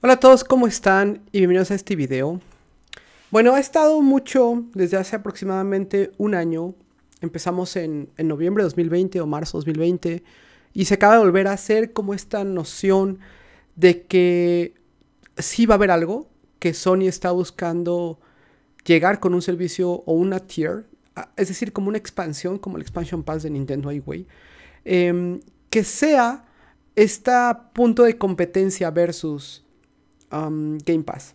Hola a todos, ¿cómo están? Y bienvenidos a este video. Bueno, ha estado mucho, desde hace aproximadamente un año, empezamos en, noviembre de 2020 o marzo de 2020, y se acaba de volver a hacer como esta noción de que sí va a haber algo, que Sony está buscando llegar con un servicio o una tier, es decir, como una expansión, como el Expansion Pass de Nintendo Highway. eh, em, que sea este punto de competencia versus Game Pass.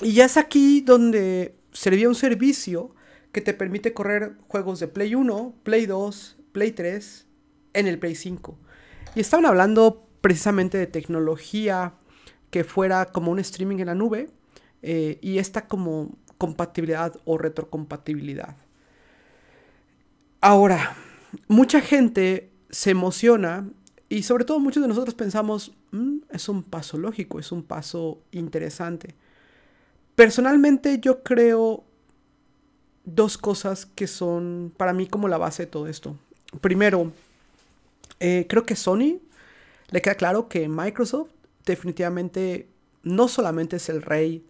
Y ya es aquí donde servía un servicio que te permite correr juegos de Play 1, Play 2, Play 3 en el Play 5. Y estaban hablando precisamente de tecnología que fuera como un streaming en la nube eh, y esta como compatibilidad o retrocompatibilidad. Ahora, mucha gente se emociona y sobre todo muchos de nosotros pensamos, mm, es un paso lógico, es un paso interesante. Personalmente yo creo dos cosas que son para mí como la base de todo esto. Primero, eh, creo que Sony le queda claro que Microsoft definitivamente no solamente es el rey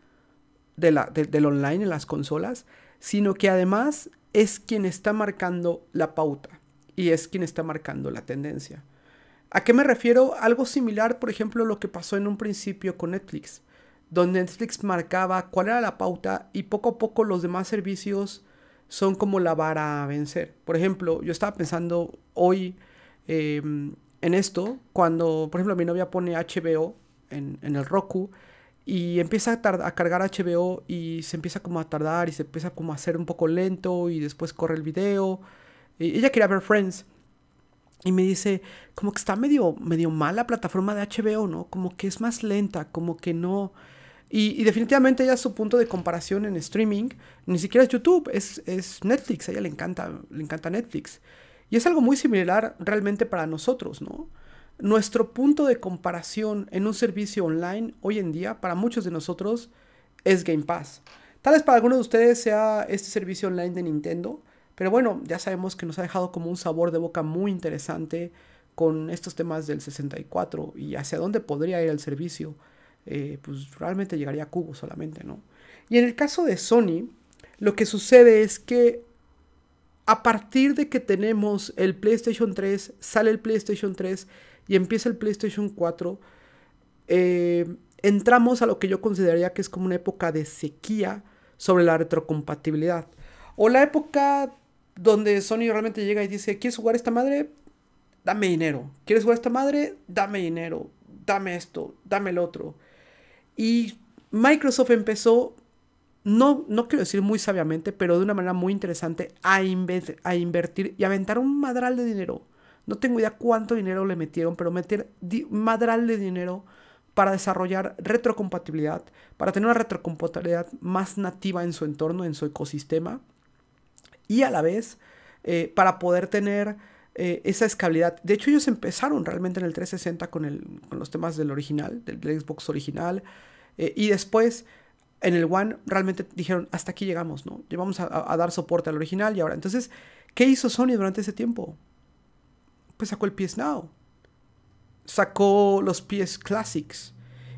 del online en las consolas, sino que además es quien está marcando la pauta y es quien está marcando la tendencia. ¿A qué me refiero? Algo similar, por ejemplo, lo que pasó en un principio con Netflix, donde Netflix marcaba cuál era la pauta y poco a poco los demás servicios son como la vara a vencer. Por ejemplo, yo estaba pensando hoy em, en esto, cuando, por ejemplo, mi novia pone HBO en, el Roku, y empieza a, a, cargar HBO y se empieza como a tardar y se empieza como a hacer un poco lento y después corre el video. Y e-, ella quería ver Friends y me dice, como que está medio, medio mal la plataforma de HBO, ¿no? Como que es más lenta, como que no... Y, definitivamente ella su punto de comparación en streaming ni siquiera es YouTube, es, es, Netflix, a ella le encanta, le encanta Netflix. Y es algo muy similar realmente para nosotros, ¿no? Nuestro punto de comparación en un servicio online hoy en día para muchos de nosotros es Game Pass. Tal vez para algunos de ustedes sea este servicio online de Nintendo, pero bueno, ya sabemos que nos ha dejado como un sabor de boca muy interesante con estos temas del 64 y hacia dónde podría ir el servicio. Eh, pues realmente llegaría a cubo solamente, ¿no? Y en el caso de Sony, lo que sucede es que a partir de que tenemos el PlayStation 3, sale el PlayStation 3 y empieza el PlayStation 4, eh, entramos a lo que yo consideraría que es como una época de sequía sobre la retrocompatibilidad. O la época donde Sony realmente llega y dice, ¿quieres jugar esta madre? Dame dinero. ¿Quieres jugar esta madre? Dame dinero. Dame esto, dame el otro. Y Microsoft empezó, no, no quiero decir muy sabiamente, pero de una manera muy interesante, a, a invertir y aventar un madral de dinero. No tengo idea cuánto dinero le metieron, pero meter madral de dinero para desarrollar retrocompatibilidad, para tener una retrocompatibilidad más nativa en su entorno, en su ecosistema y a la vez eh, para poder tener eh, esa escalabilidad. De hecho, ellos empezaron realmente en el 360 con, los temas del original, del, Xbox original, eh, y después en el One realmente dijeron, hasta aquí llegamos, ¿no? Llevamos a, a, dar soporte al original y ahora. Entonces, ¿qué hizo Sony durante ese tiempo? Pues sacó el PS Now, sacó los PS Classics,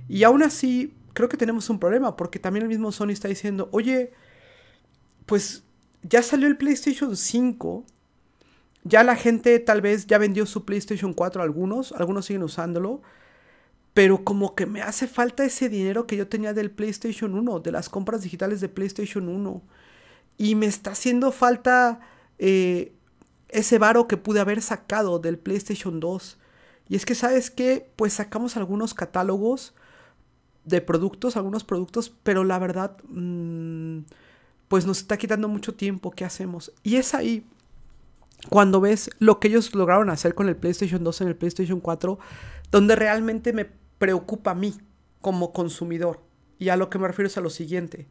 y aún así creo que tenemos un problema, porque también el mismo Sony está diciendo, oye, pues ya salió el PlayStation 5. Ya la gente tal vez ya vendió su PlayStation 4 algunos, algunos siguen usándolo. Pero como que me hace falta ese dinero que yo tenía del PlayStation 1, de las compras digitales de PlayStation 1. Y me está haciendo falta eh, ese varo que pude haber sacado del PlayStation 2. Y es que, ¿sabes qué? Pues sacamos algunos catálogos de productos, algunos productos, pero la verdad... Mm, pues nos está quitando mucho tiempo, ¿qué hacemos? Y es ahí cuando ves lo que ellos lograron hacer con el PlayStation 2 en el PlayStation 4, donde realmente me preocupa a mí como consumidor. Y a lo que me refiero es a lo siguiente.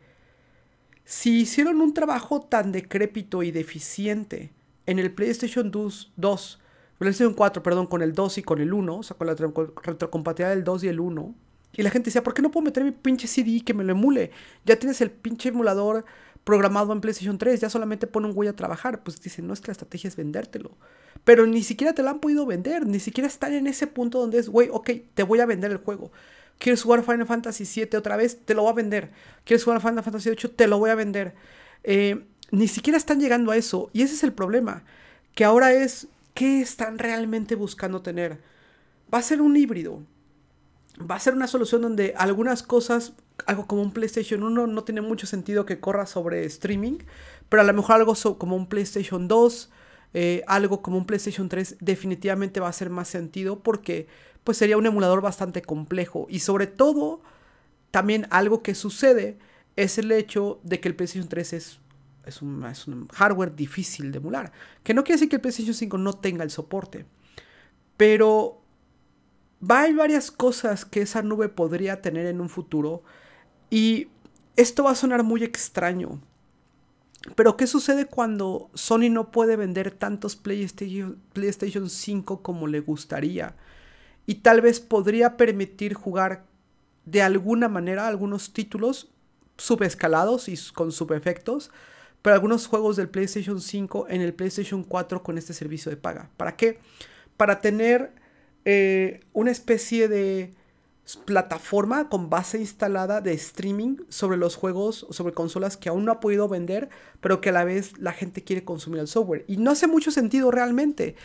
Si hicieron un trabajo tan decrépito y deficiente en el PlayStation 2, 2 PlayStation 4, perdón, con el 2 y con el 1, o sea, con la retrocompatibilidad del 2 y el 1, y la gente decía, ¿por qué no puedo meter mi pinche CD que me lo emule? Ya tienes el pinche emulador programado en PlayStation 3, ya solamente pone un güey a trabajar. Pues dicen, no es que la estrategia es vendértelo. Pero ni siquiera te lo han podido vender, ni siquiera están en ese punto donde es, güey, ok, te voy a vender el juego. ¿Quieres jugar Final Fantasy VII otra vez? Te lo voy a vender. ¿Quieres jugar Final Fantasy VIII? Te lo voy a vender. Eh, ni siquiera están llegando a eso. Y ese es el problema. Que ahora es, ¿qué están realmente buscando tener? Va a ser un híbrido va a ser una solución donde algunas cosas, algo como un PlayStation 1, no tiene mucho sentido que corra sobre streaming, pero a lo mejor algo como un PlayStation 2, eh, algo como un PlayStation 3, definitivamente va a hacer más sentido porque pues sería un emulador bastante complejo. Y sobre todo, también algo que sucede es el hecho de que el PlayStation 3 es es un, es un, hardware difícil de emular. Que no quiere decir que el PlayStation 5 no tenga el soporte. Pero Va, hay varias cosas que esa nube podría tener en un futuro y esto va a sonar muy extraño. Pero ¿qué sucede cuando Sony no puede vender tantos PlayStation, PlayStation 5 como le gustaría? Y tal vez podría permitir jugar de alguna manera algunos títulos subescalados y con subefectos, pero algunos juegos del PlayStation 5 en el PlayStation 4 con este servicio de paga. ¿Para qué? Para tener eh, una especie de plataforma con base instalada de streaming sobre los juegos, sobre consolas que aún no ha podido vender, pero que a la vez la gente quiere consumir el software. Y no hace mucho sentido realmente,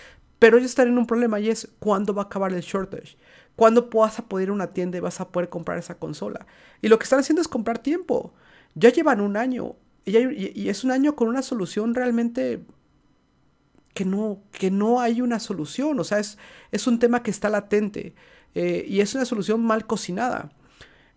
pero ellos están en un problema y es cuándo va a acabar el shortage, cuándo vas a poder ir a una tienda y vas a poder comprar esa consola. Y lo que están haciendo es comprar tiempo. Ya llevan un año y, es un año con una solución realmente que no, que no hay una solución, o sea, es, es un tema que está latente eh, y es una solución mal cocinada.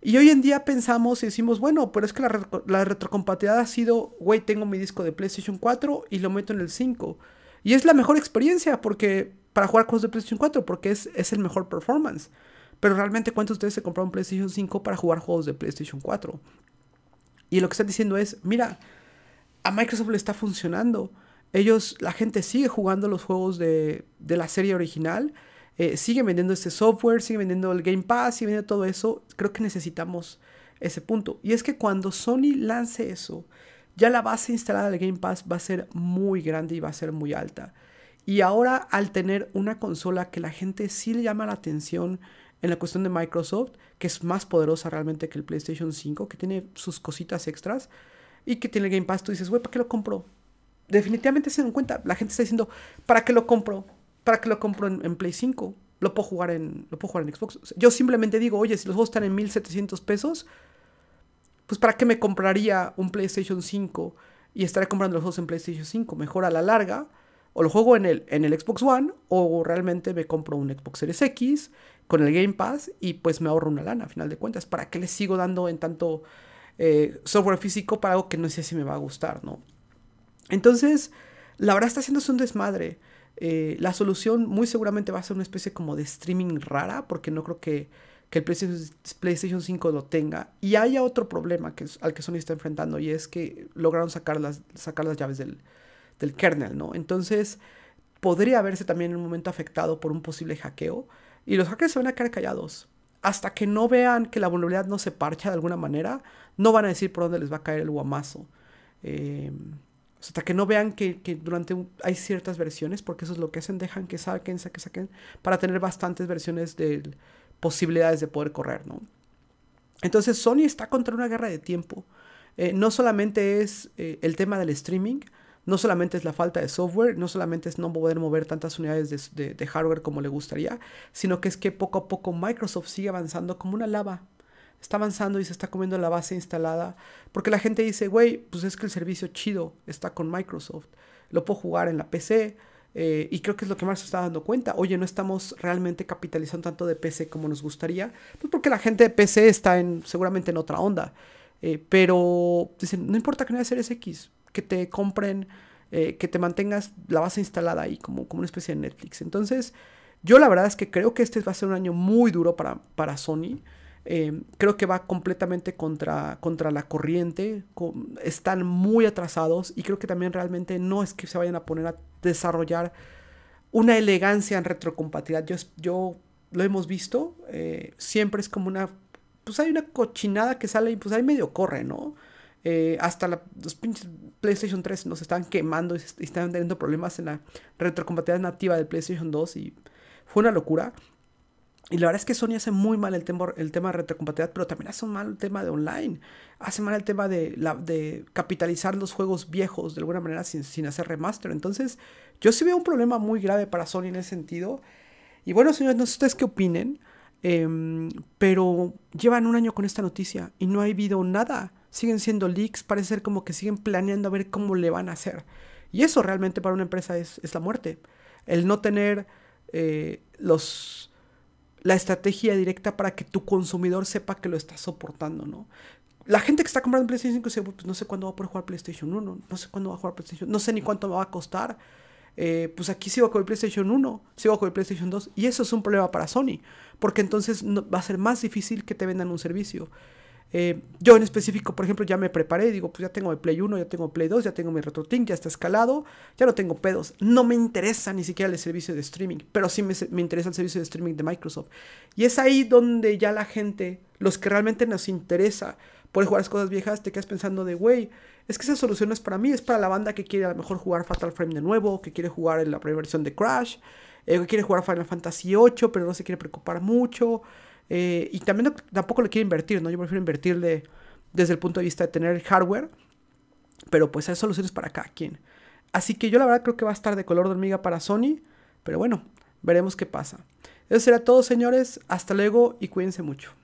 Y hoy en día pensamos y decimos, bueno, pero es que la, retrocompatibilidad ha sido, güey, tengo mi disco de PlayStation 4 y lo meto en el 5. Y es la mejor experiencia porque para jugar juegos de PlayStation 4 porque es, es el mejor performance. Pero realmente, ¿cuántos de ustedes se compraron PlayStation 5 para jugar juegos de PlayStation 4? Y lo que están diciendo es, mira, a Microsoft le está funcionando. Ellos, la gente sigue jugando los juegos de, la serie original, eh, sigue vendiendo este software, sigue vendiendo el Game Pass, sigue vendiendo todo eso. Creo que necesitamos ese punto. Y es que cuando Sony lance eso, ya la base instalada del Game Pass va a ser muy grande y va a ser muy alta. Y ahora al tener una consola que la gente sí le llama la atención en la cuestión de Microsoft, que es más poderosa realmente que el PlayStation 5, que tiene sus cositas extras y que tiene el Game Pass, tú dices, güey, ¿para qué lo compro? definitivamente se dan cuenta. La gente está diciendo, ¿para qué lo compro? ¿Para qué lo compro en, Play 5? Lo puedo, jugar en, lo en Xbox. yo simplemente digo, oye, si los juegos están en 1700 pesos, pues ¿para qué me compraría un PlayStation 5 y estaré comprando los juegos en PlayStation 5? Mejor a la larga, o lo juego en el, en el Xbox One, o realmente me compro un Xbox Series X con el Game Pass y pues me ahorro una lana, a final de cuentas. ¿Para qué le sigo dando en tanto eh, software físico para algo que no sé si me va a gustar, no? Entonces, la verdad está haciéndose un desmadre. Eh, la solución muy seguramente va a ser una especie como de streaming rara, porque no creo que, el PlayStation, 5 lo tenga. Y haya otro problema que, al que Sony está enfrentando, y es que lograron sacar las, sacar las llaves del, del kernel, ¿no? Entonces, podría verse también en un momento afectado por un posible hackeo, y los hackers se van a quedar callados. Hasta que no vean que la vulnerabilidad no se parcha de alguna manera, no van a decir por dónde les va a caer el guamazo. Eh, o sea, hasta que no vean que, durante hay ciertas versiones, porque eso es lo que hacen, dejan que saquen, saquen, saquen, para tener bastantes versiones de posibilidades de poder correr, ¿no? Entonces Sony está contra una guerra de tiempo. Eh, no solamente es eh, el tema del streaming, no solamente es la falta de software, no solamente es no poder mover tantas unidades de, hardware como le gustaría, sino que es que poco a poco Microsoft sigue avanzando como una lava está avanzando y se está comiendo la base instalada. Porque la gente dice, güey, pues es que el servicio chido está con Microsoft. Lo puedo jugar en la PC. Eh, y creo que es lo que más se está dando cuenta. Oye, no estamos realmente capitalizando tanto de PC como nos gustaría. Pues porque la gente de PC está en, seguramente en otra onda. Eh, pero dicen, no importa que no haya Series X, que te compren, eh, que te mantengas la base instalada ahí, como, como una especie de Netflix. Entonces, yo la verdad es que creo que este va a ser un año muy duro para, para Sony. Em, creo que va completamente contra, contra la corriente, están muy atrasados y creo que también realmente no es que se vayan a poner a desarrollar una elegancia en retrocompatibilidad. Yo, lo hemos visto, eh, siempre es como una, pues hay una cochinada que sale y pues ahí medio corre, ¿no? Eh, hasta la, los pinches PlayStation 3 nos están quemando y, están teniendo problemas en la retrocompatibilidad nativa del PlayStation 2 y fue una locura. Y la verdad es que Sony hace muy mal el tema, el tema de retrocompatibilidad, pero también hace un mal el tema de online. Hace mal el tema de, la, de capitalizar los juegos viejos de alguna manera sin, sin, hacer remaster. Entonces, yo sí veo un problema muy grave para Sony en ese sentido. Y bueno, señores, no sé ustedes qué opinen, em, pero llevan un año con esta noticia y no ha habido nada. Siguen siendo leaks, parece ser como que siguen planeando a ver cómo le van a hacer. Y eso realmente para una empresa es, la muerte. El no tener eh, los la estrategia directa para que tu consumidor sepa que lo está soportando, ¿no? La gente que está comprando PlayStation 5 dice, pues no sé cuándo va a poder jugar PlayStation 1, no sé cuándo va a jugar PlayStation, no sé ni cuánto me va a costar. Eh, pues aquí sigo con el PlayStation 1, sigo con el PlayStation 2, y eso es un problema para Sony, porque entonces va a ser más difícil que te vendan un servicio. Eh, yo en específico, por ejemplo, ya me preparé, digo, pues ya tengo el Play 1, ya tengo el Play 2, ya tengo mi RetroTink, ya está escalado, ya no tengo pedos. No me interesa ni siquiera el servicio de streaming, pero sí me, interesa el servicio de streaming de Microsoft. Y es ahí donde ya la gente, los que realmente nos interesa, por jugar las cosas viejas, te quedas pensando de, güey, es que esa solución no es para mí, es para la banda que quiere a lo mejor jugar Fatal Frame de nuevo, que quiere jugar en la primera versión de Crash, eh, que quiere jugar Final Fantasy VIII, pero no se quiere preocupar mucho, eh, y también tampoco le quiero invertir, ¿no? Yo prefiero invertirle desde el punto de vista de tener hardware, pero pues hay soluciones para cada quien. Así que yo la verdad creo que va a estar de color de hormiga para Sony, pero bueno, veremos qué pasa. Eso será todo, señores. Hasta luego y cuídense mucho.